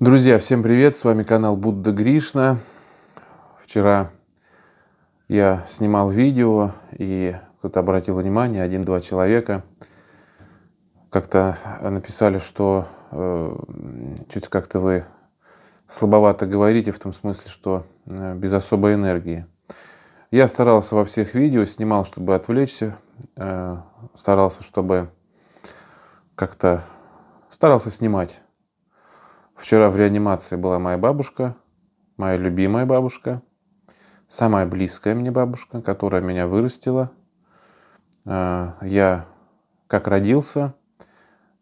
Друзья, всем привет! С вами канал Будда Гришна. Вчера я снимал видео, и кто-то обратил внимание, один-два человека как-то написали, что э, чуть как-то вы слабовато говорите, в том смысле, что э, без особой энергии. Я старался во всех видео, снимал, чтобы отвлечься, э, старался, чтобы как-то старался снимать Вчера в реанимации была моя бабушка, моя любимая бабушка, самая близкая мне бабушка, которая меня вырастила. Э, я как родился,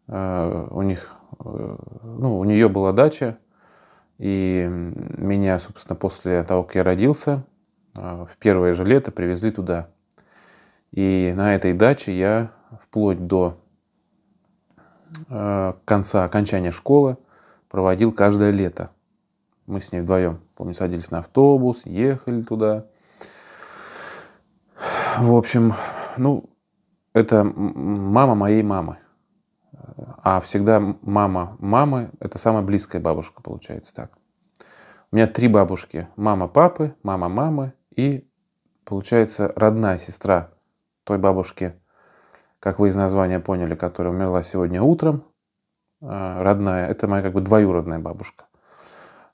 э, у них, э, ну, у нее была дача, и меня, собственно, после того, как я родился, в первое же лето привезли туда. И на этой даче я вплоть до конца окончания школы проводил каждое лето. Мы с ней вдвоем, помню, садились на автобус, ехали туда. В общем, ну, это мама моей мамы. А всегда мама мамы – это самая близкая бабушка, получается так. У меня три бабушки. Мама папы, мама мамы и, получается, родная сестра той бабушки, как вы из названия поняли, которая умерла сегодня утром. А, родная, это моя как бы двоюродная бабушка.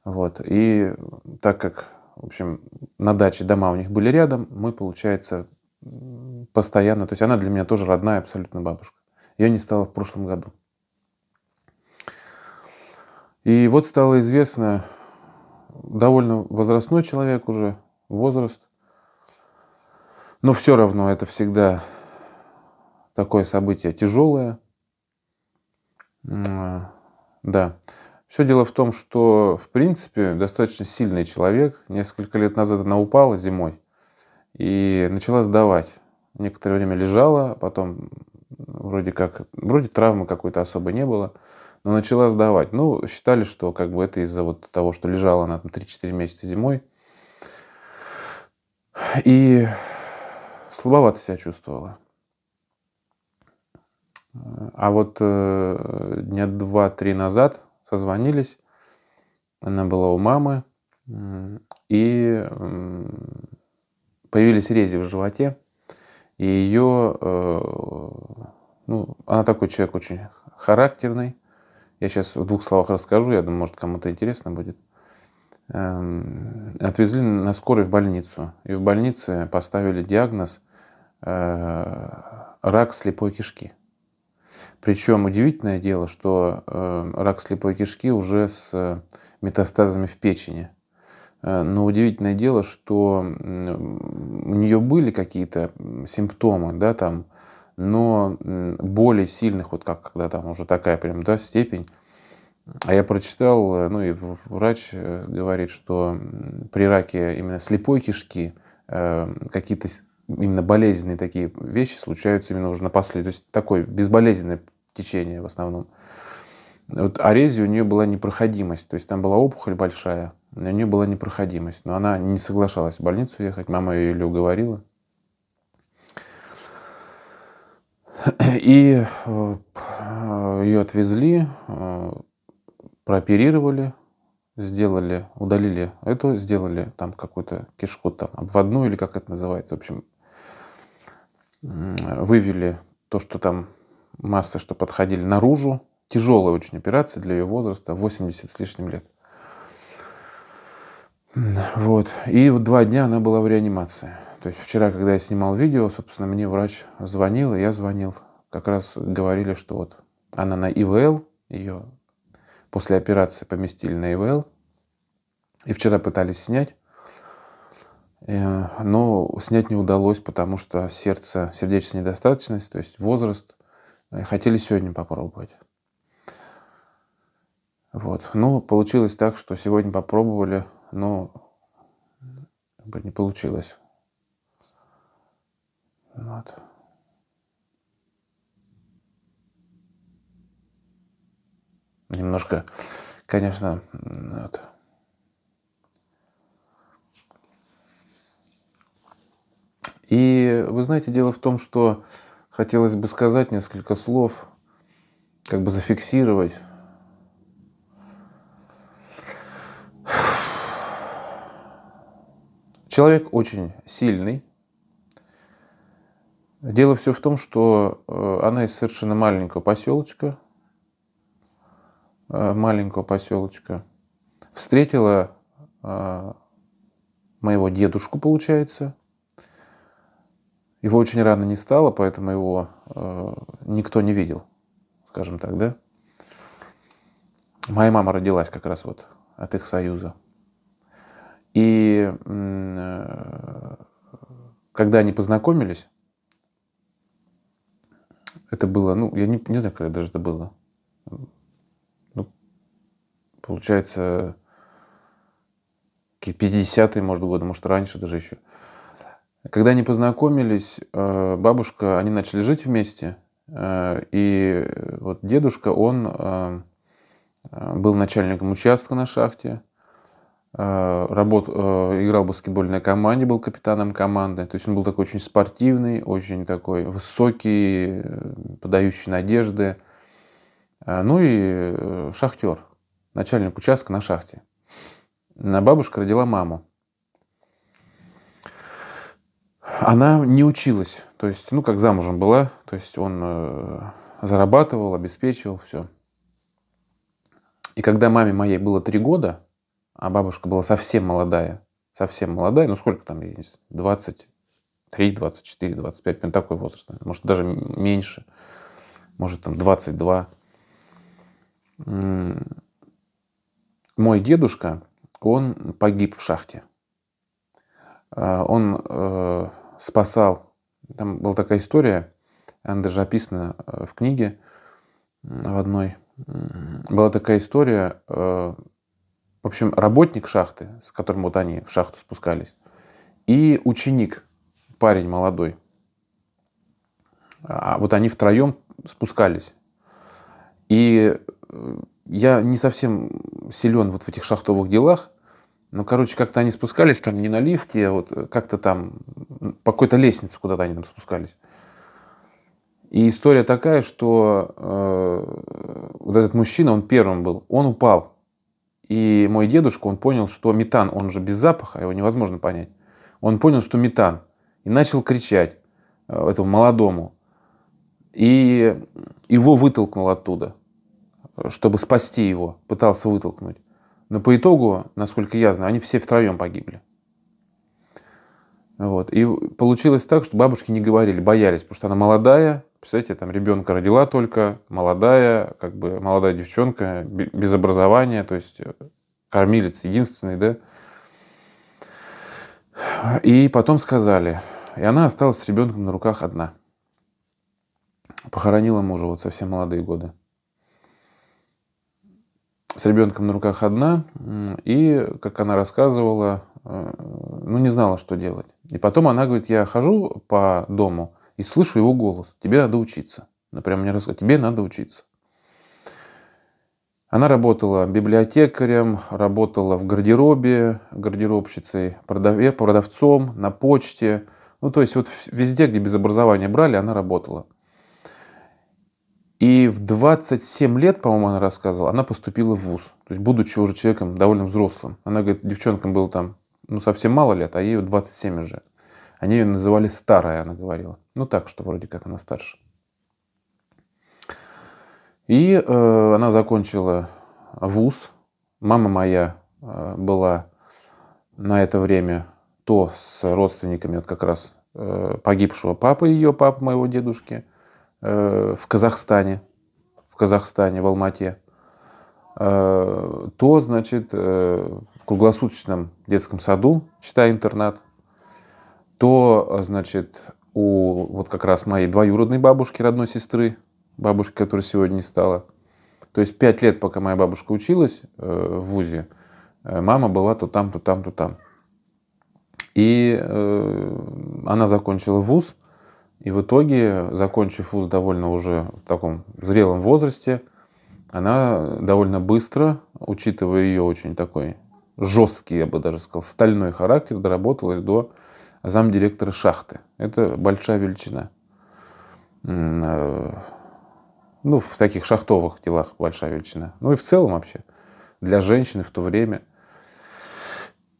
Вот. И так как, в общем, на даче дома у них были рядом, мы, получается, постоянно, то есть она для меня тоже родная абсолютно бабушка. Ее не стало в прошлом году. И вот стало известно, довольно возрастной человек уже, возраст, но все равно это всегда такое событие тяжелое – а, да. Все дело в том, что, в принципе, достаточно сильный человек. Несколько лет назад она упала зимой и начала сдавать. Некоторое время лежала, потом вроде как, вроде травмы какой-то особо не было, но начала сдавать. Ну, считали, что как бы это из-за вот того, что лежала она там 3-4 месяца зимой. И слабовато себя чувствовала. А вот э, дня два-три назад созвонились, она была у мамы, и появились рези в животе, и ее, э, ну, она такой человек очень характерный. Я сейчас в двух словах расскажу, я думаю, может, кому-то интересно будет. Эм, отвезли на скорой в больницу, и в больнице поставили диагноз э, рак слепой кишки. Причем удивительное дело, что э, рак слепой кишки уже с э, метастазами в печени. Э, но удивительное дело, что у нее были какие-то симптомы, да, там, но более сильных, вот как когда там уже такая прям, да, степень. А я прочитал, ну и врач говорит, что при раке именно слепой кишки какие-то именно болезненные такие вещи случаются именно уже на последствии. То есть такое безболезненное течение в основном. Вот Орезии у нее была непроходимость, то есть там была опухоль большая, у нее была непроходимость, но она не соглашалась в больницу ехать, мама ее или уговорила. И э, ее отвезли, э, прооперировали, сделали, удалили это, сделали там какую-то кишку там обводную или как это называется, в общем, вывели то, что там массы, что подходили наружу. Тяжелая очень операция для ее возраста, 80 с лишним лет. Вот. И вот два дня она была в реанимации. То есть вчера, когда я снимал видео, собственно, мне врач звонил, и я звонил. Как раз говорили, что вот она на ИВЛ, ее после операции поместили на ИВЛ. И вчера пытались снять. Э, но снять не удалось, потому что сердце, сердечная недостаточность, то есть возраст. Э, хотели сегодня попробовать. Вот. Но ну, получилось так, что сегодня попробовали, но не получилось. Вот. Немножко, конечно, вот, И вы знаете, дело в том, что хотелось бы сказать несколько слов, как бы зафиксировать. Человек очень сильный. Дело все в том, что э, она из совершенно маленького поселочка, э, маленького поселочка, встретила э, моего дедушку, получается, его очень рано не стало, поэтому его э, никто не видел, скажем так, да? Моя мама родилась как раз вот от их союза. И э, когда они познакомились, это было, ну, я не, не знаю, когда даже это было. Ну, получается, 50-е, может, годы, может, раньше даже еще. Когда они познакомились, э, бабушка, они начали жить вместе, э, и вот дедушка, он э, был начальником участка на шахте, работ, играл в баскетбольной команде, был капитаном команды. То есть он был такой очень спортивный, очень такой высокий, подающий надежды. Ну и шахтер, начальник участка на шахте. Бабушка родила маму она не училась. То есть, ну, как замужем была, то есть он э, зарабатывал, обеспечивал, все. И когда маме моей было три года, а бабушка была совсем молодая, совсем молодая, ну сколько там, 23, 24, 25, ну такой возраст, может даже меньше, может там 22. Мой дедушка, он погиб в шахте. А, он э, спасал, там была такая история, она даже описана э, в книге в одной, была такая история, э, в общем, работник шахты, с которым вот они в шахту спускались, и ученик, парень молодой. А вот они втроем спускались. И я не совсем силен вот в этих шахтовых делах, ну, короче, как-то они спускались там не на лифте, а вот как-то там по какой-то лестнице куда-то они там спускались. И история такая, что э, вот этот мужчина, он первым был, он упал. И мой дедушка, он понял, что метан, он же без запаха, его невозможно понять. Он понял, что метан. И начал кричать э, этому молодому. И его вытолкнул оттуда, чтобы спасти его. Пытался вытолкнуть. Но по итогу, насколько я знаю, они все втроем погибли. Вот. И получилось так, что бабушки не говорили, боялись, потому что она молодая, представляете, там ребенка родила только, молодая, как бы молодая девчонка, без образования, то есть э, кормилец единственный, да. И потом сказали, и она осталась с ребенком на руках одна. Похоронила мужа вот совсем молодые годы с ребенком на руках одна, и, как она рассказывала, э, ну, не знала, что делать. И потом она говорит, я хожу по дому и слышу его голос, тебе надо учиться. Она прямо мне рассказала, тебе надо учиться. Она работала библиотекарем, работала в гардеробе, гардеробщицей, продавцом, на почте. Ну, то есть вот везде, где без образования брали, она работала. И в 27 лет, по-моему, она рассказывала, она поступила в ВУЗ. То есть, будучи уже человеком довольно взрослым. Она говорит, девчонкам было там ну, совсем мало лет, а ей 27 уже. Они ее называли старая, она говорила. Ну так, что вроде как она старше. И э, она закончила вуз. Мама моя э, была на это время то с родственниками вот как раз э, погибшего папы ее, папы моего дедушки, Э, в Казахстане, в Казахстане, в Алмате, э, то, значит, э, в круглосуточном детском саду, читая интернат, то, значит, у вот как раз моей двоюродной бабушки, родной сестры, бабушки, которая сегодня не стала. То есть пять лет, пока моя бабушка училась в ВУЗе, мама была то там, то там, то там. И она закончила ВУЗ – и в итоге, закончив вуз довольно уже в таком зрелом возрасте, она довольно быстро, учитывая ее очень такой жесткий, я бы даже сказал, стальной характер, доработалась до замдиректора шахты. Это большая величина. Э, ну, в таких шахтовых делах большая величина. Ну и в целом вообще. Для женщины в то время.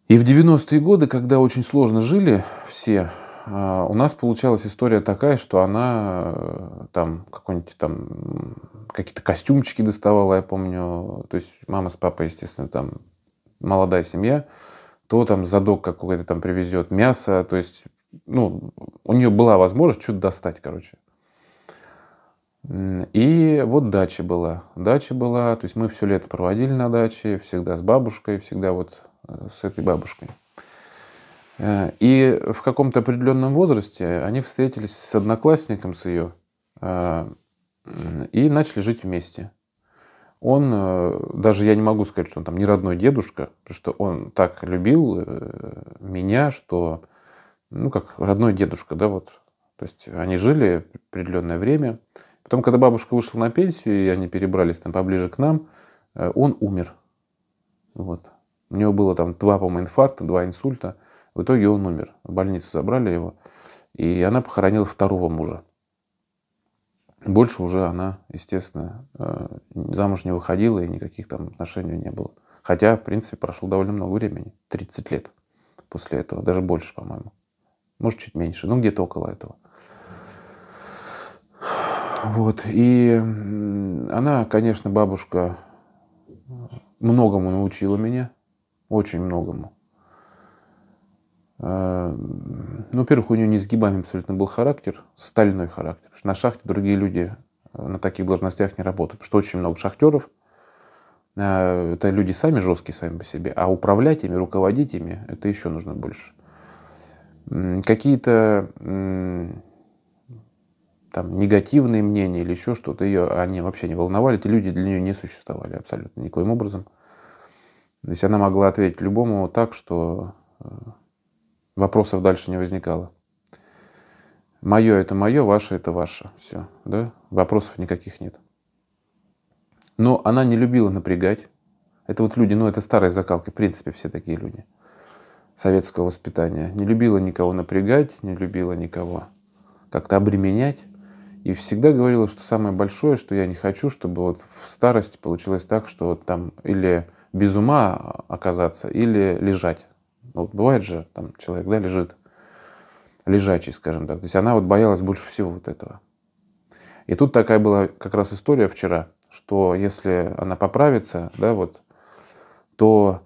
И в 90-е годы, когда очень сложно жили все, а, у нас получалась история такая, что она э, там какой-нибудь там какие-то костюмчики доставала, я помню. То есть мама с папой, естественно, там молодая семья. То там задок какой-то там привезет мясо. То есть, ну, у нее была возможность что-то достать, короче. И вот дача была. Дача была, то есть мы все лето проводили на даче, всегда с бабушкой, всегда вот э, с этой бабушкой. Э, и в каком-то определенном возрасте они встретились с одноклассником с ее э, и начали жить вместе. Он, э, даже я не могу сказать, что он там не родной дедушка, потому что он так любил меня, что, ну, как родной дедушка, да, вот. То есть они жили определенное время. Потом, когда бабушка вышла на пенсию, и они перебрались там поближе к нам, он умер. Вот. У него было там два, по-моему, инфаркта, два инсульта – в итоге он умер. В больницу забрали его. И она похоронила второго мужа. Больше уже она, естественно, э, замуж не выходила и никаких там отношений не было. Хотя, в принципе, прошло довольно много времени. 30 лет после этого. Даже больше, по-моему. Может, чуть меньше. Ну, где-то около этого. Вот. И она, конечно, бабушка э, многому научила меня. Очень многому. А, ну, во-первых, у нее несгибаемый абсолютно был характер, стальной характер. Потому что на шахте другие люди э, на таких должностях не работают, потому что очень много шахтеров. А, это люди сами жесткие сами по себе, а управлять ими, руководить ими, это еще нужно больше. Какие-то там негативные мнения или еще что-то, ее они вообще не волновали, эти люди для нее не существовали абсолютно никоим образом. То есть она могла ответить любому так, что э, вопросов дальше не возникало. Мое это мое, ваше это ваше. Все, да? Вопросов никаких нет. Но она не любила напрягать. Это вот люди, ну это старая закалка, в принципе, все такие люди советского воспитания. Не любила никого напрягать, не любила никого как-то обременять. И всегда говорила, что самое большое, что я не хочу, чтобы вот в старости получилось так, что вот там или без ума оказаться, или лежать а вот бывает же, там человек, да, лежит, лежачий, скажем так. То есть она вот боялась больше всего вот этого. И тут такая была как раз история вчера, что если она поправится, да, вот, то,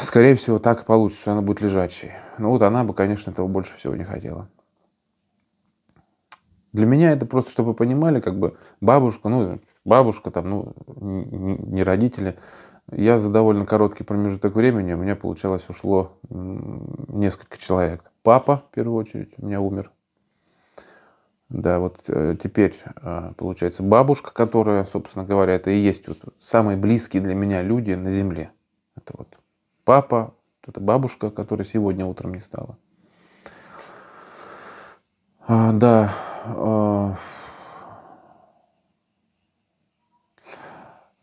скорее всего, так и получится, что она будет лежачей. Ну вот она бы, конечно, этого больше всего не хотела. Для меня это просто, чтобы вы понимали, как бы бабушка, ну, бабушка там, ну, не родители, я за довольно короткий промежуток времени, у меня получалось ушло несколько человек. Папа, в первую очередь, у меня умер. Да, вот э, теперь, э, получается, бабушка, которая, собственно говоря, это и есть вот самые близкие для меня люди на земле. Это вот папа, это бабушка, которая сегодня утром не стала. А, да, э,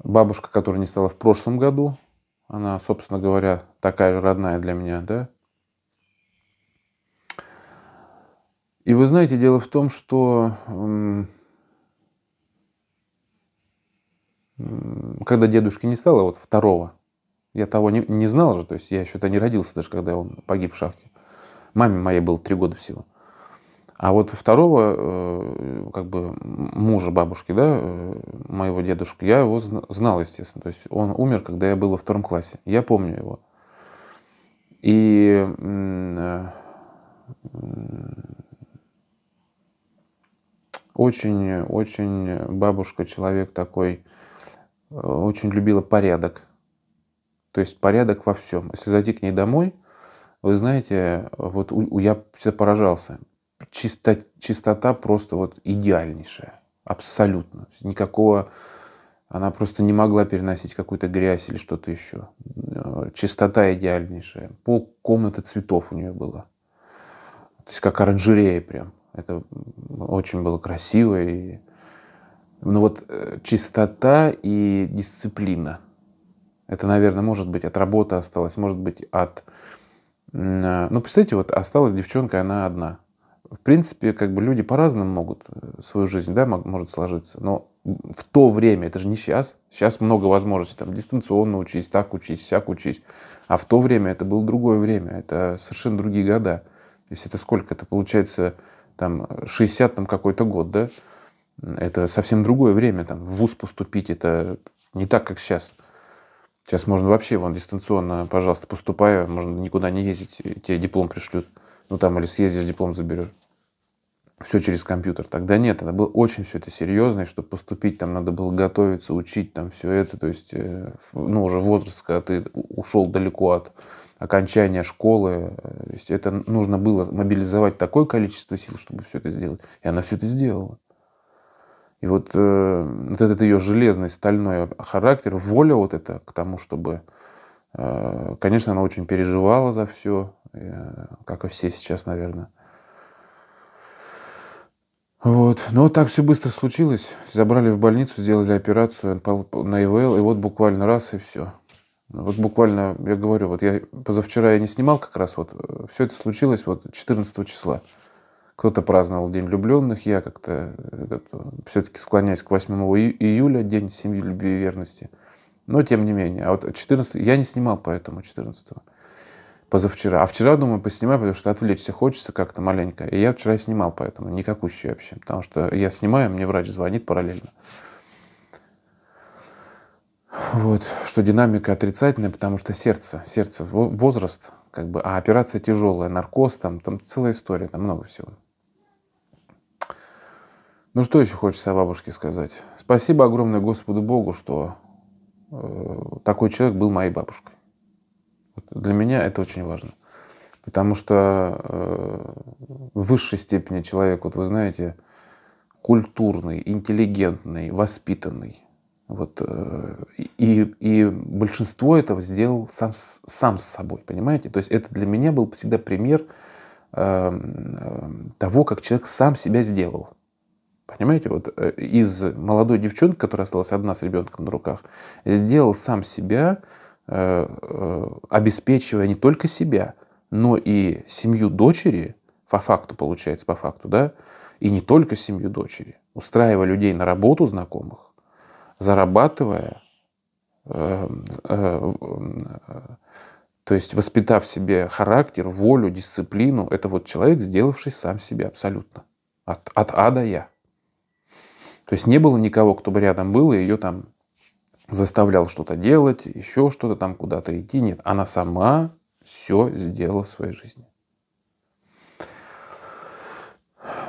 Бабушка, которая не стала в прошлом году, она, собственно говоря, такая же родная для меня, да? И вы знаете, дело в том, что когда дедушки не стало, вот второго, я того не, не знал же, то есть я еще-то не родился, даже когда он погиб в шахте. Маме моей было три года всего. А вот второго, э, как бы, мужа бабушки, да, э, моего дедушку, я его знал, естественно. То есть он умер, когда я был во втором классе. Я помню его. И э, очень, очень бабушка человек такой, очень любила порядок. То есть порядок во всем. Если зайти к ней домой, вы знаете, вот я все поражался – чисто, чистота просто вот идеальнейшая. Абсолютно. Никакого... Она просто не могла переносить какую-то грязь или что-то еще. Э, чистота идеальнейшая. Пол комнаты цветов у нее было. То есть как оранжерея прям. Это очень было красиво. И... Ну вот э, чистота и дисциплина. Это, наверное, может быть от работы осталось, может быть от... Э, ну, представьте, вот осталась девчонка, она одна – в принципе, как бы люди по-разному могут э, свою жизнь, да, может сложиться. Но в то время, это же не сейчас, сейчас много возможностей, там, дистанционно учись, так учись, всяк учись. А в то время это было другое время, это совершенно другие года. То есть это сколько? Это получается там 60 там какой-то год, да? Это совсем другое время, там, в ВУЗ поступить, это не так, как сейчас. Сейчас можно вообще, вон, дистанционно, пожалуйста, поступаю можно никуда не ездить, тебе диплом пришлют. Ну, там, или съездишь, диплом заберешь все через компьютер. Тогда нет, это было очень все это серьезно, и чтобы поступить, там надо было готовиться, учить там все это. То есть, э, ну, уже возраст, когда ты ушел далеко от окончания школы, э, то есть это нужно было мобилизовать такое количество сил, чтобы все это сделать. И она все это сделала. И вот, э, вот этот ее железный, стальной характер, воля вот это к тому, чтобы... конечно, она очень переживала за все, как и все сейчас, наверное. Вот. Но вот так все быстро случилось. Забрали в больницу, сделали операцию на ИВЛ, и вот буквально раз, и все. Ну, вот буквально, я говорю, вот я позавчера я не снимал как раз, вот э, все это случилось вот 14 числа. Кто-то праздновал День влюбленных, я как-то э, все-таки склоняюсь к 8 июля, День семьи, любви и верности. Но тем не менее, а вот 14, я не снимал поэтому 14 -го позавчера. А вчера, думаю, поснимаю, потому что отвлечься хочется как-то маленько. И я вчера снимал, поэтому никакущий вообще. Потому что я снимаю, мне врач звонит параллельно. Вот, что динамика отрицательная, потому что сердце, сердце, возраст, как бы, а операция тяжелая, наркоз, там, там целая история, там много всего. Ну что еще хочется о бабушке сказать? Спасибо огромное Господу Богу, что э, такой человек был моей бабушкой. Для меня это очень важно. Потому что э, в высшей степени человек, вот вы знаете, культурный, интеллигентный, воспитанный. Вот, э, и, и большинство этого сделал сам, сам с собой, понимаете? То есть это для меня был всегда пример э, э того, как человек сам себя сделал. Понимаете, вот э, из молодой девчонки, которая осталась одна с ребенком на руках, сделал сам себя, Э, э, обеспечивая не только себя, но и семью дочери, по факту получается, по факту, да, и не только семью дочери, устраивая людей на работу знакомых, зарабатывая, э, э, э, то есть воспитав себе характер, волю, дисциплину, это вот человек, сделавший сам себя абсолютно. От, от А до Я. То есть не было никого, кто бы рядом был и ее там заставлял что-то делать, еще что-то там куда-то идти. Нет, она сама все сделала в своей жизни.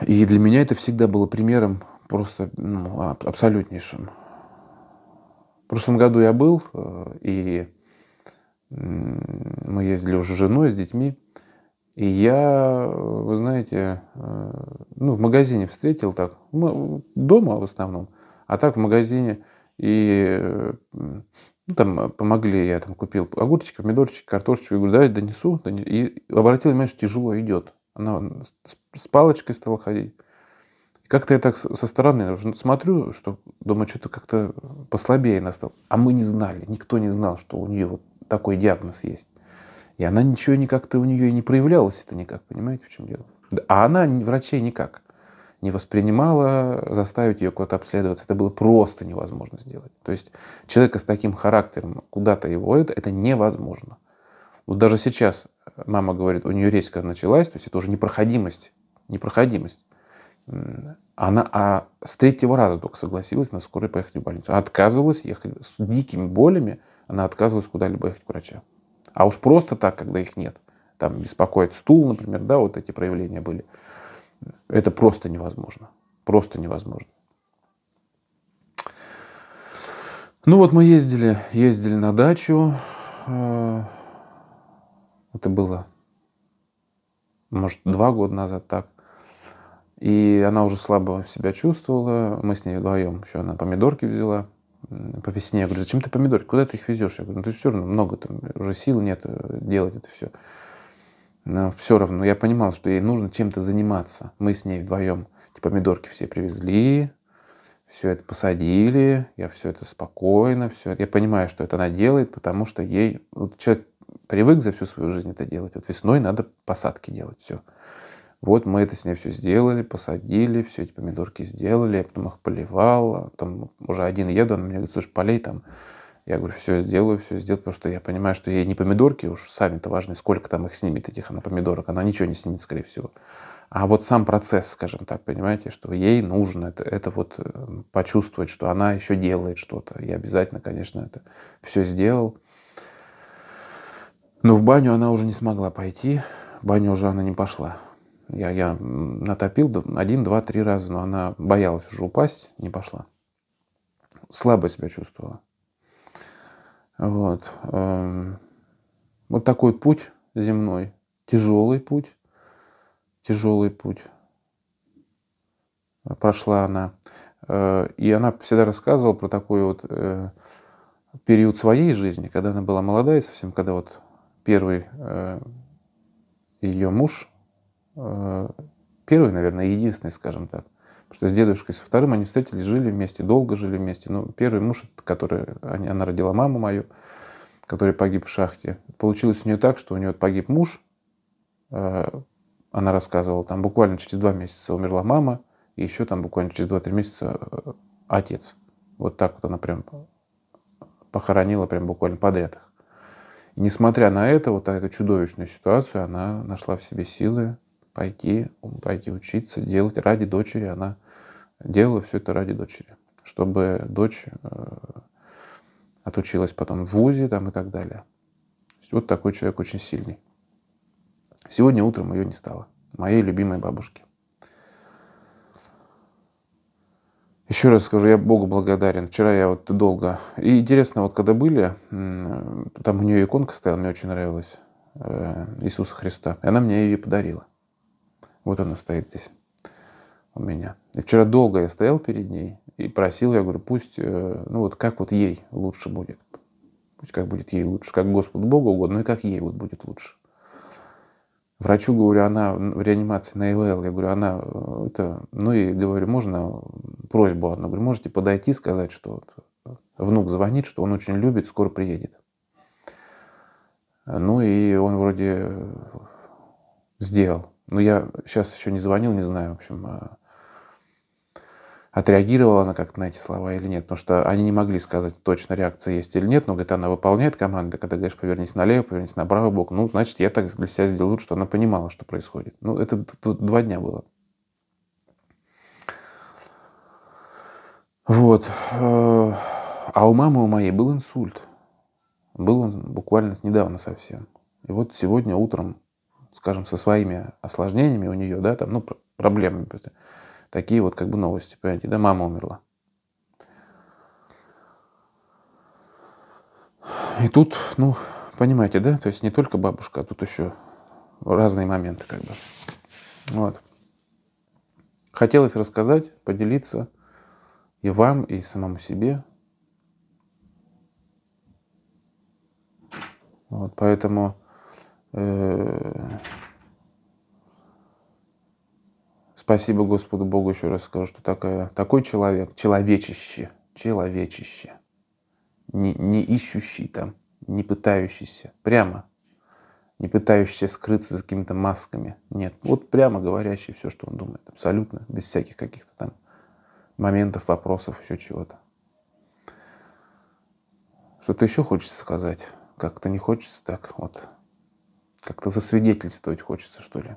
И для меня это всегда было примером просто ну, абсолютнейшим. В прошлом году я был, э, и мы ездили уже с женой, с детьми. И я, вы знаете, э, ну, в магазине встретил так, дома в основном, а так в магазине – и ну, там помогли, я там купил огурчик, помидорчик, картошечку, и говорю, давай донесу. донесу. И обратил внимание, что тяжело идет. Она с палочкой стала ходить. Как-то я так со стороны уже смотрю, что думаю, что-то как-то послабее настал. А мы не знали, никто не знал, что у нее вот такой диагноз есть. И она ничего никак-то у нее и не проявлялась это никак, понимаете, в чем дело? А она врачей никак не воспринимала, заставить ее куда-то обследоваться, это было просто невозможно сделать. То есть человека с таким характером куда-то его это, это невозможно. Вот даже сейчас мама говорит, у нее резко началась, то есть это уже непроходимость, непроходимость. Она а с третьего раза только согласилась на скорой поехать в больницу. Она отказывалась ехать с дикими болями, она отказывалась куда-либо ехать к врачу. А уж просто так, когда их нет, там беспокоит стул, например, да, вот эти проявления были – это просто невозможно. Просто невозможно. Ну вот мы ездили, ездили на дачу. Э, это было, может, два года назад так. И она уже слабо себя чувствовала. Мы с ней вдвоем еще она помидорки взяла по весне. Я говорю, зачем ты помидорки? Куда ты их везешь? Я говорю, ну ты все равно много, там уже сил нет э, делать это все. Но все равно я понимал, что ей нужно чем-то заниматься. Мы с ней вдвоем эти помидорки все привезли, все это посадили, я все это спокойно, все это. Я понимаю, что это она делает, потому что ей, вот человек привык за всю свою жизнь это делать. Вот весной надо посадки делать, все. Вот мы это с ней все сделали, посадили, все эти помидорки сделали, я потом их поливал, а там уже один еду, она мне говорит, слушай, полей там я говорю, все сделаю, все сделаю, потому что я понимаю, что ей не помидорки уж сами-то важны, сколько там их снимет, этих она помидорок, она ничего не снимет, скорее всего. А вот сам процесс, скажем так, понимаете, что ей нужно это, это вот э, почувствовать, что она еще делает что-то. Я обязательно, конечно, это все сделал. Но в баню она уже не смогла пойти, в баню уже она не пошла. Я, я натопил один, два, три раза, но она боялась уже упасть, не пошла. Слабо себя чувствовала. Вот. Эм, вот такой путь земной. Тяжелый путь. Тяжелый путь. Прошла она. Э, и она всегда рассказывала про такой вот э, период своей жизни, когда она была молодая совсем, когда вот первый э, ее муж, первый, наверное, единственный, скажем так, Потому что с дедушкой со вторым они встретились, жили вместе, долго жили вместе. Но ну, первый муж, который, она родила маму мою, который погиб в шахте. Получилось у нее так, что у нее погиб муж, э, она рассказывала, там буквально через два месяца умерла мама, и еще там буквально через два-три месяца э, отец. Вот так вот она прям похоронила прям буквально подряд их. И несмотря на это, вот на эту чудовищную ситуацию, она нашла в себе силы пойти, пойти учиться, делать ради дочери. Она делала все это ради дочери, чтобы дочь э, отучилась потом в ВУЗе там, и так далее. вот такой человек очень сильный. Сегодня утром ее не стало, моей любимой бабушки. Еще раз скажу, я Богу благодарен. Вчера я вот долго... И интересно, вот когда были, там у нее иконка стояла, мне очень нравилась, э, Иисуса Христа. И она мне ее подарила. Вот она стоит здесь у меня. И вчера долго я стоял перед ней и просил, я говорю, пусть, э, ну вот как вот ей лучше будет. Пусть как будет ей лучше, как Господу Богу угодно, ну и как ей вот будет лучше. Врачу говорю, она в реанимации на ИВЛ. Я говорю, она э, это... Ну и говорю, можно просьбу одну? Говорю, можете подойти, сказать, что вот внук звонит, что он очень любит, скоро приедет. Ну и он вроде сделал. Ну, я сейчас еще не звонил, не знаю, в общем, а, отреагировала она как-то на эти слова или нет. Потому что они не могли сказать, точно реакция есть или нет. Но, говорит, она выполняет команды. Когда говоришь, повернись налево, повернись на правый бок, ну, значит, я так для себя сделал, что она понимала, что происходит. Ну, это два дня было. Вот. Э, а у мамы у моей был инсульт. Был он буквально недавно совсем. И вот сегодня утром скажем, со своими осложнениями у нее, да, там, ну, проблемами. Такие вот как бы новости, понимаете, да, мама умерла. И тут, ну, понимаете, да, то есть не только бабушка, а тут еще разные моменты как бы. Вот. Хотелось рассказать, поделиться и вам, и самому себе. Вот, поэтому Э, спасибо Господу Богу, еще раз скажу, что такая, такой человек, человечище, человечище, не, не ищущий там, не пытающийся, прямо, не пытающийся скрыться за какими-то масками. Нет, вот прямо говорящий все, что он думает, абсолютно, без всяких каких-то там моментов, вопросов, еще чего-то. Что-то еще хочется сказать. Как-то не хочется так вот как-то засвидетельствовать хочется, что ли.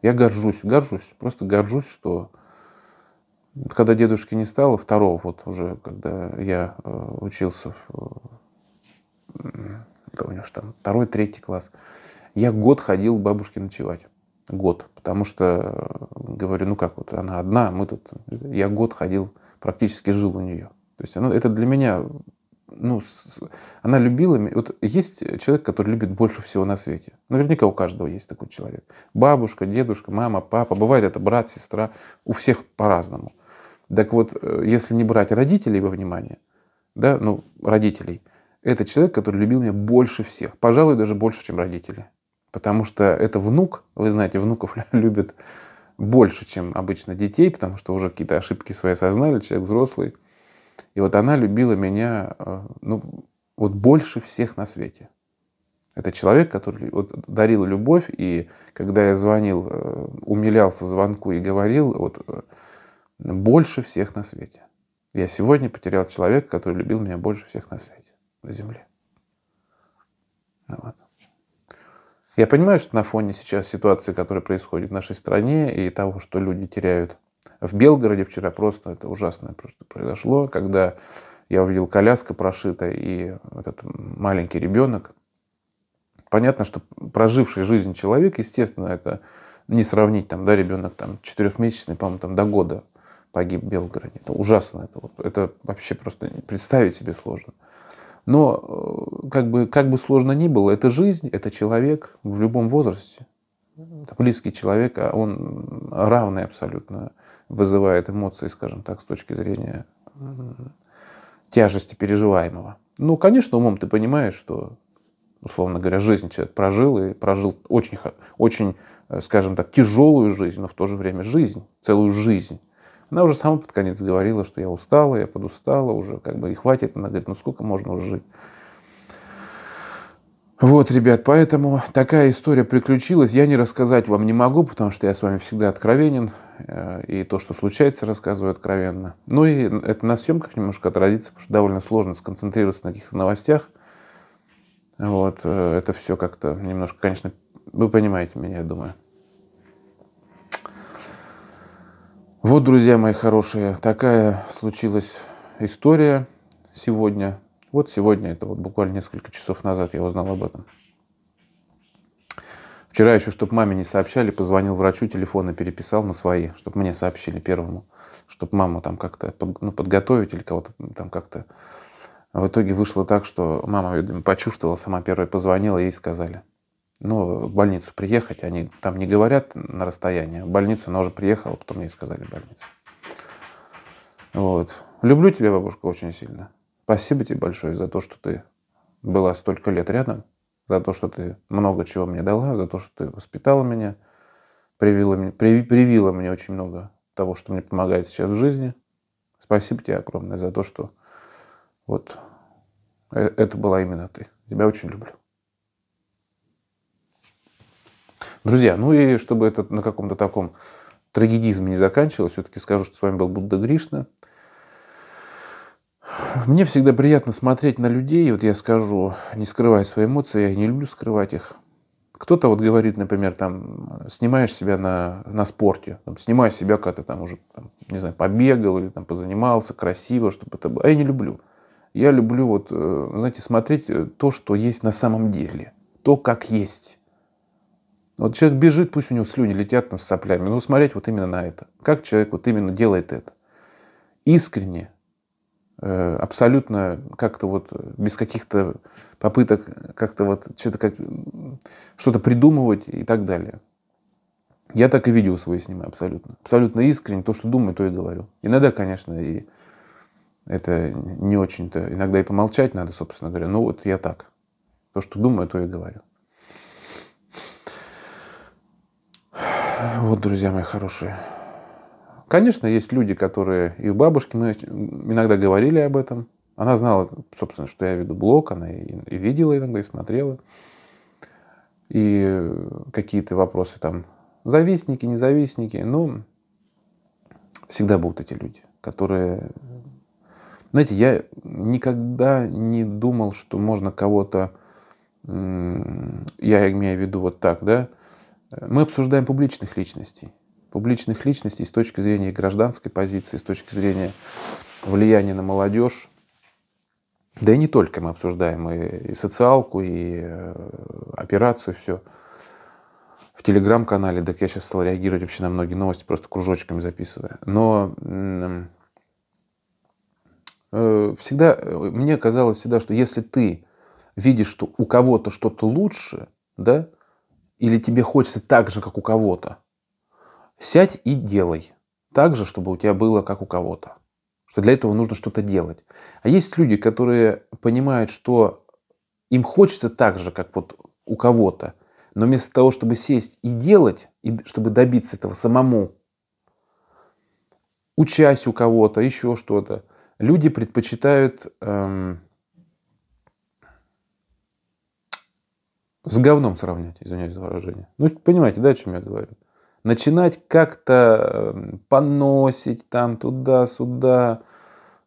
Я горжусь, горжусь, просто горжусь, что когда дедушки не стало, второго вот уже, когда я э, учился, э, помню, что там второй, третий класс, я год ходил к бабушке ночевать. Год. Потому что, э, говорю, ну как вот, она одна, а мы тут... Я год ходил, практически жил у нее. То есть ну, это для меня ну, с, она любила меня. Вот есть человек, который любит больше всего на свете. Наверняка у каждого есть такой человек. Бабушка, дедушка, мама, папа. Бывает это брат, сестра. У всех по-разному. Так вот, э, если не брать родителей во внимание, да, ну, родителей, это человек, который любил меня больше всех. Пожалуй, даже больше, чем родители. Потому что это внук, вы знаете, внуков любят больше, чем обычно детей, потому что уже какие-то ошибки свои осознали, человек взрослый. И вот она любила меня э, ну, вот больше всех на свете. Это человек, который вот, дарил любовь, и когда я звонил, э, умилялся звонку и говорил, вот э, больше всех на свете. Я сегодня потерял человека, который любил меня больше всех на свете, на земле. Ну вот. Я понимаю, что на фоне сейчас ситуации, которая происходит в нашей стране, и того, что люди теряют в Белгороде вчера просто это ужасное просто произошло, когда я увидел коляска прошита и этот маленький ребенок. Понятно, что проживший жизнь человек, естественно, это не сравнить, там, да, ребенок там четырехмесячный, по-моему, там до года погиб в Белгороде. Это ужасно, это, вот, это вообще просто представить себе сложно. Но э, как бы, как бы сложно ни было, это жизнь, это человек в любом возрасте близкий человек, а он равный абсолютно вызывает эмоции, скажем так, с точки зрения тяжести переживаемого. Ну, конечно, умом ты понимаешь, что, условно говоря, жизнь человек прожил, и прожил очень, очень, э, скажем так, тяжелую жизнь, но в то же время жизнь, целую жизнь. Она уже сама под конец говорила, что я устала, я подустала уже, как бы и хватит. Она говорит, ну сколько можно уже жить? Вот, ребят, поэтому такая история приключилась. Я не рассказать вам не могу, потому что я с вами всегда откровенен. Э, и то, что случается, рассказываю откровенно. Ну и это на съемках немножко отразится, потому что довольно сложно сконцентрироваться на каких-то новостях. Вот, э, это все как-то немножко, конечно, вы понимаете меня, я думаю. Вот, друзья мои хорошие, такая случилась история сегодня. Вот сегодня, это вот буквально несколько часов назад я узнал об этом. Вчера еще, чтобы маме не сообщали, позвонил врачу, телефоны переписал на свои, чтобы мне сообщили первому, чтобы маму там как-то ну, подготовить или кого-то там как-то. А в итоге вышло так, что мама, почувствовала, сама первая позвонила, ей сказали. Ну, в больницу приехать, они там не говорят на расстоянии. А в больницу она уже приехала, потом ей сказали в больницу. Вот. Люблю тебя, бабушка, очень сильно. Спасибо тебе большое за то, что ты была столько лет рядом, за то, что ты много чего мне дала, за то, что ты воспитала меня, привила, при, привила мне очень много того, что мне помогает сейчас в жизни. Спасибо тебе огромное за то, что вот э, это была именно ты. Тебя очень люблю. Друзья, ну и чтобы это на каком-то таком трагедизме не заканчивалось, все-таки скажу, что с вами был Будда Гришна. Мне всегда приятно смотреть на людей, вот я скажу, не скрывая свои эмоции, я не люблю скрывать их. Кто-то вот говорит, например, там, снимаешь себя на, на спорте, там, снимай себя, когда ты там уже, там, не знаю, побегал или там позанимался, красиво, чтобы это было. А я не люблю. Я люблю вот, э, знаете, смотреть э, то, что есть на самом деле, то, как есть. Вот человек бежит, пусть у него слюни летят там с соплями, но смотреть вот именно на это. Как человек вот именно делает это. Искренне, Э, абсолютно как-то вот э, без каких-то попыток как-то вот что-то как что-то придумывать и так далее. Я так и видео свои снимаю абсолютно. Абсолютно искренне, то, что думаю, то и говорю. Иногда, конечно, и это не очень-то, иногда и помолчать надо, собственно говоря. Но вот я так. То, что думаю, то и говорю. Вот, друзья мои хорошие. Конечно, есть люди, которые, и у бабушки, мы ну, иногда говорили об этом. Она знала, собственно, что я веду блог, она и, и видела иногда, и смотрела. И какие-то вопросы там, завистники, независтники, но ну, всегда будут эти люди, которые... Знаете, я никогда не думал, что можно кого-то... Я имею в виду вот так, да? Мы обсуждаем публичных личностей публичных личностей с точки зрения гражданской позиции, с точки зрения влияния на молодежь. Да и не только мы обсуждаем и, социалку, и э, операцию, все. В телеграм-канале, так я сейчас стал реагировать вообще на многие новости, просто кружочками записывая. Но э, всегда, э, мне казалось всегда, что если ты видишь, что у кого-то что-то лучше, да, или тебе хочется так же, как у кого-то, Сядь и делай так же, чтобы у тебя было как у кого-то. Что для этого нужно что-то делать. А есть люди, которые понимают, что им хочется так же, как вот у кого-то. Но вместо того, чтобы сесть и делать, и чтобы добиться этого самому, учась у кого-то, еще что-то, люди предпочитают эм, с говном сравнять, извиняюсь за выражение. Ну, понимаете, да, о чем я говорю? начинать как-то эм, поносить там туда-сюда.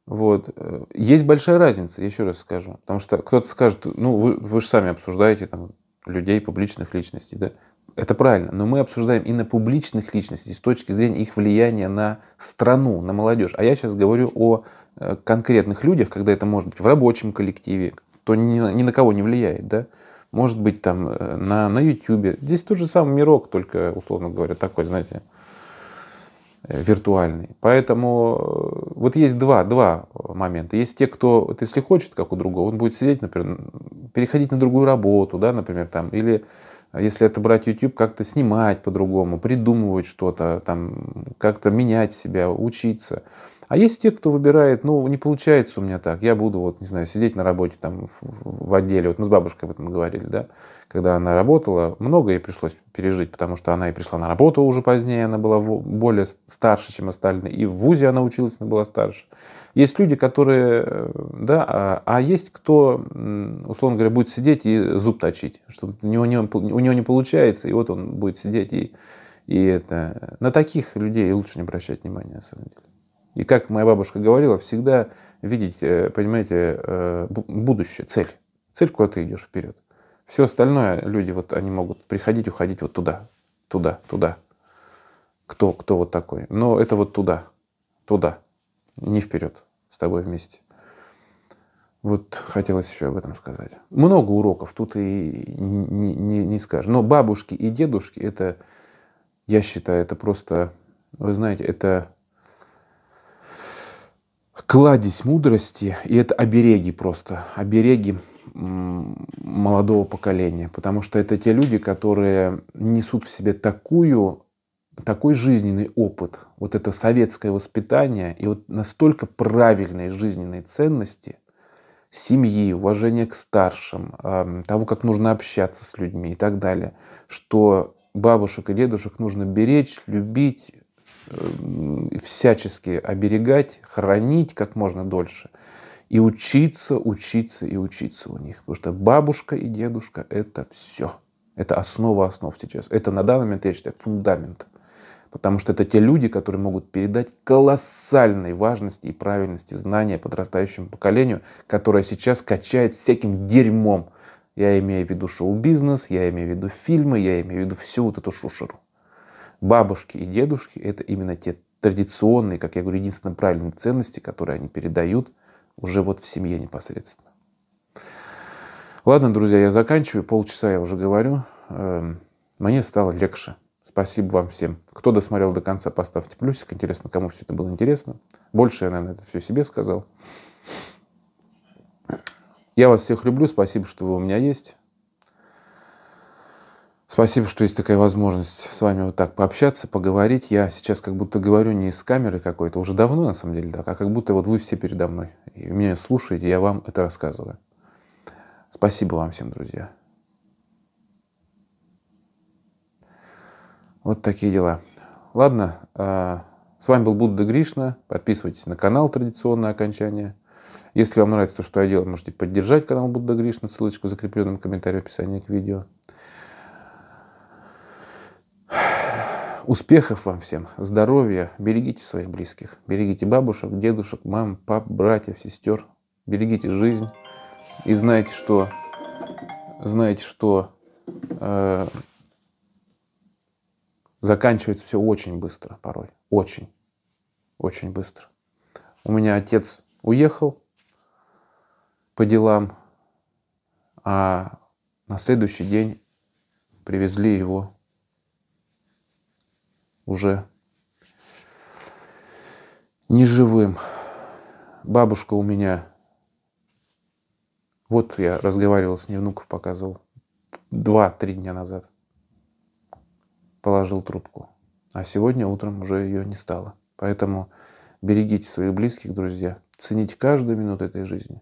Вот. Э, есть большая разница, еще раз скажу. Потому что кто-то скажет, ну, вы, вы же сами обсуждаете там, людей, публичных личностей, да? Это правильно, но мы обсуждаем и на публичных личностей с точки зрения их влияния на страну, на молодежь. А я сейчас говорю о э, конкретных людях, когда это может быть в рабочем коллективе, то ни ни на кого не влияет, да? может быть, там э, на, на YouTube. Здесь тот же самый мирок, только, условно говоря, такой, знаете, э, виртуальный. Поэтому э, вот есть два, два момента. Есть те, кто, вот если хочет, как у другого, он будет сидеть, например, переходить на другую работу, да, например, там, или если это брать YouTube, как-то снимать по-другому, придумывать что-то, там, как-то менять себя, учиться. А есть те, кто выбирает, ну, не получается у меня так, я буду, вот, не знаю, сидеть на работе там в, в отделе. Вот мы с бабушкой об этом говорили, да, когда она работала, много ей пришлось пережить, потому что она и пришла на работу уже позднее, она была более старше, чем остальные, и в ВУЗе она училась, она была старше. Есть люди, которые, э, да, а, а есть кто, условно говоря, будет сидеть и зуб точить, что у него, не, у него не получается, и вот он будет сидеть и, и это. На таких людей лучше не обращать внимания, на самом деле. И как моя бабушка говорила, всегда видеть, э, понимаете, э, будущее, цель. Цель, куда ты идешь вперед. Все остальное люди, вот они могут приходить, уходить вот туда, туда, туда. Кто, кто вот такой. Но это вот туда, туда, не вперед с тобой вместе. Вот хотелось еще об этом сказать. Много уроков, тут и не, не, не скажешь. Но бабушки и дедушки, это, я считаю, это просто, вы знаете, это кладезь мудрости, и это обереги просто, обереги молодого поколения, потому что это те люди, которые несут в себе такую, такой жизненный опыт, вот это советское воспитание и вот настолько правильные жизненные ценности семьи, уважение к старшим, того, как нужно общаться с людьми и так далее, что бабушек и дедушек нужно беречь, любить, Э, всячески оберегать, хранить как можно дольше. И учиться, учиться и учиться у них. Потому что бабушка и дедушка – это все. Это основа основ сейчас. Это на данный момент, я считаю, фундамент. Потому что это те люди, которые могут передать колоссальной важности и правильности знания подрастающему поколению, которое сейчас качает всяким дерьмом. Я имею в виду шоу-бизнес, я имею в виду фильмы, я имею в виду всю вот эту шушеру бабушки и дедушки – это именно те традиционные, как я говорю, единственно правильные ценности, которые они передают уже вот в семье непосредственно. Ладно, друзья, я заканчиваю. Полчаса я уже говорю. Эм, мне стало легче. Спасибо вам всем. Кто досмотрел до конца, поставьте плюсик. Интересно, кому все это было интересно. Больше я, наверное, это все себе сказал. Я вас всех люблю. Спасибо, что вы у меня есть. Спасибо, что есть такая возможность с вами вот так пообщаться, поговорить. Я сейчас как будто говорю не из камеры какой-то, уже давно на самом деле так, а как будто вот вы все передо мной. И меня слушаете, я вам это рассказываю. Спасибо вам всем, друзья. Вот такие дела. Ладно, а, с вами был Будда Гришна. Подписывайтесь на канал «Традиционное окончание». Если вам нравится то, что я делаю, можете поддержать канал Будда Гришна. Ссылочку закрепленную в комментарии в описании к видео. Успехов вам всем, здоровья, берегите своих близких, берегите бабушек, дедушек, мам, пап, братьев, сестер, берегите жизнь и знаете, что, знаете, что э, заканчивается все очень быстро порой, очень, очень быстро. У меня отец уехал по делам, а на следующий день привезли его уже неживым. Бабушка у меня, вот я разговаривал с ней, внуков показывал, два-три дня назад положил трубку. А сегодня утром уже ее не стало. Поэтому берегите своих близких, друзья. Цените каждую минуту этой жизни.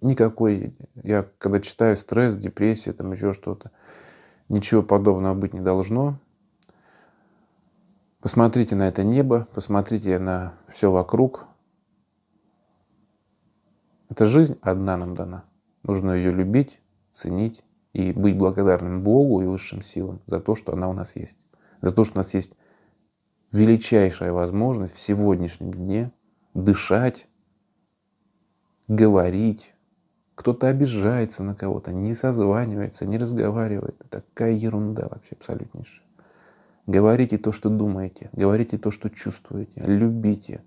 Никакой, я когда читаю стресс, депрессия, там еще что-то, ничего подобного быть не должно. Посмотрите на это небо, посмотрите на все вокруг. Эта жизнь одна нам дана. Нужно ее любить, ценить и быть благодарным Богу и высшим силам за то, что она у нас есть. За то, что у нас есть величайшая возможность в сегодняшнем дне дышать, говорить. Кто-то обижается на кого-то, не созванивается, не разговаривает. Такая ерунда вообще абсолютнейшая. Говорите то, что думаете, говорите то, что чувствуете, любите,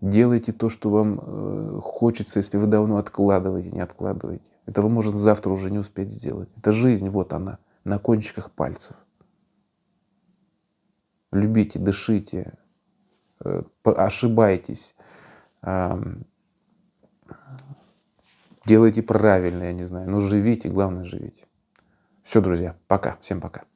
делайте то, что вам э, хочется, если вы давно откладываете, не откладываете. Это вы, может, завтра уже не успеть сделать. Это жизнь, вот она, на кончиках пальцев. Любите, дышите, э, ошибайтесь, делайте правильно, я не знаю, но ну, живите, главное живите. Все, друзья, пока, всем пока.